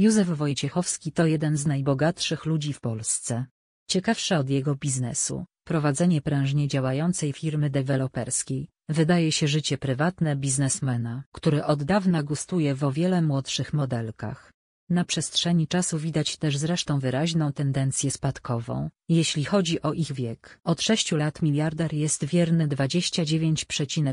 Józef Wojciechowski to jeden z najbogatszych ludzi w Polsce. Ciekawsze od jego biznesu, prowadzenie prężnie działającej firmy deweloperskiej, wydaje się życie prywatne biznesmena, który od dawna gustuje w o wiele młodszych modelkach. Na przestrzeni czasu widać też zresztą wyraźną tendencję spadkową, jeśli chodzi o ich wiek. Od 6 lat miliarder jest wierny 29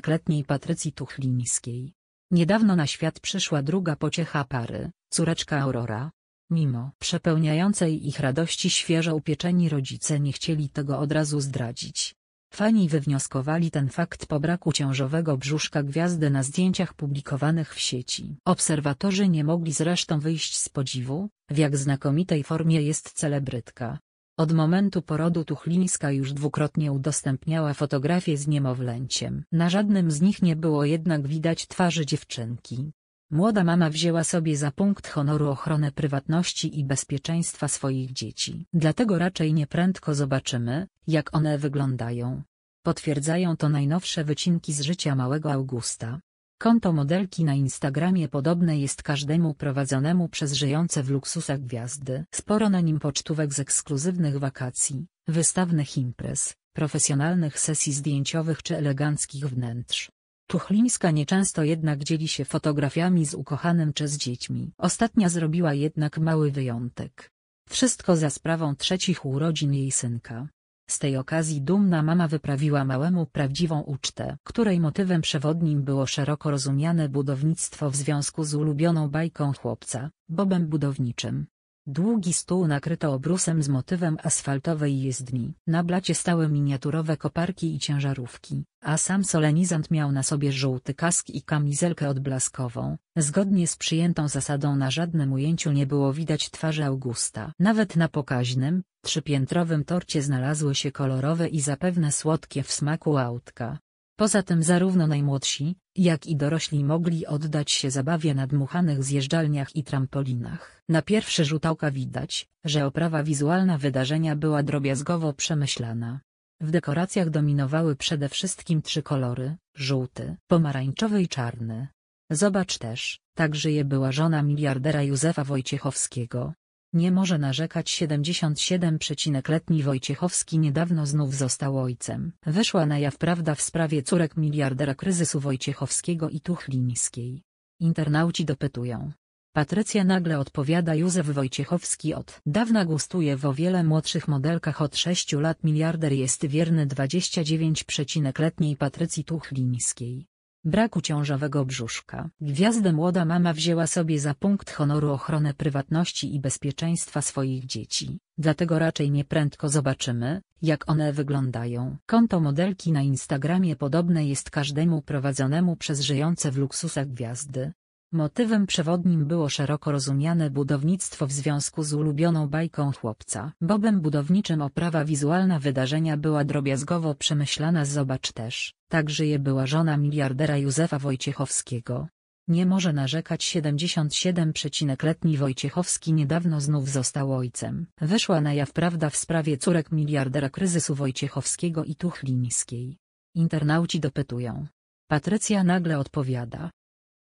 letniej Patrycji Tuchlińskiej. Niedawno na świat przyszła druga pociecha pary, Córeczka Aurora. Mimo przepełniającej ich radości świeżo upieczeni rodzice nie chcieli tego od razu zdradzić. Fani wywnioskowali ten fakt po braku ciążowego brzuszka gwiazdy na zdjęciach publikowanych w sieci. Obserwatorzy nie mogli zresztą wyjść z podziwu, w jak znakomitej formie jest celebrytka. Od momentu porodu Tuchlińska już dwukrotnie udostępniała fotografie z niemowlęciem. Na żadnym z nich nie było jednak widać twarzy dziewczynki. Młoda mama wzięła sobie za punkt honoru ochronę prywatności i bezpieczeństwa swoich dzieci. Dlatego raczej nieprędko zobaczymy, jak one wyglądają. Potwierdzają to najnowsze wycinki z życia małego Augusta. Konto modelki na Instagramie podobne jest każdemu prowadzonemu przez żyjące w luksusach gwiazdy. Sporo na nim pocztówek z ekskluzywnych wakacji, wystawnych imprez, profesjonalnych sesji zdjęciowych czy eleganckich wnętrz. Tuchlińska nieczęsto jednak dzieli się fotografiami z ukochanym czy z dziećmi. Ostatnia zrobiła jednak mały wyjątek. Wszystko za sprawą trzecich urodzin jej synka. Z tej okazji dumna mama wyprawiła małemu prawdziwą ucztę, której motywem przewodnim było szeroko rozumiane budownictwo w związku z ulubioną bajką chłopca, Bobem Budowniczym. Długi stół nakryto obrusem z motywem asfaltowej jezdni. Na blacie stały miniaturowe koparki i ciężarówki, a sam solenizant miał na sobie żółty kask i kamizelkę odblaskową. Zgodnie z przyjętą zasadą na żadnym ujęciu nie było widać twarzy Augusta. Nawet na pokaźnym, trzypiętrowym torcie znalazły się kolorowe i zapewne słodkie w smaku autka. Poza tym zarówno najmłodsi, jak i dorośli mogli oddać się zabawie na dmuchanych zjeżdżalniach i trampolinach. Na pierwszy rzut oka widać, że oprawa wizualna wydarzenia była drobiazgowo przemyślana. W dekoracjach dominowały przede wszystkim trzy kolory, żółty, pomarańczowy i czarny. Zobacz też, tak żyje była żona miliardera Józefa Wojciechowskiego, nie może narzekać 77-letni Wojciechowski niedawno znów został ojcem. Wyszła na jaw prawda w sprawie córek miliardera kryzysu Wojciechowskiego i Tuchlińskiej. Internauci dopytują. Patrycja nagle odpowiada Józef Wojciechowski od dawna gustuje w o wiele młodszych modelkach od 6 lat miliarder jest wierny 29-letniej Patrycji Tuchlińskiej braku ciążowego brzuszka. Gwiazdę młoda mama wzięła sobie za punkt honoru ochronę prywatności i bezpieczeństwa swoich dzieci, dlatego raczej nieprędko zobaczymy, jak one wyglądają. Konto modelki na Instagramie podobne jest każdemu prowadzonemu przez żyjące w luksusach gwiazdy, Motywem przewodnim było szeroko rozumiane budownictwo w związku z ulubioną bajką chłopca. Bobem budowniczym oprawa wizualna wydarzenia była drobiazgowo przemyślana zobacz też, tak żyje była żona miliardera Józefa Wojciechowskiego. Nie może narzekać 77-letni Wojciechowski niedawno znów został ojcem. Wyszła na jaw prawda w sprawie córek miliardera kryzysu Wojciechowskiego i Tuchlińskiej. Internauci dopytują. Patrycja nagle odpowiada,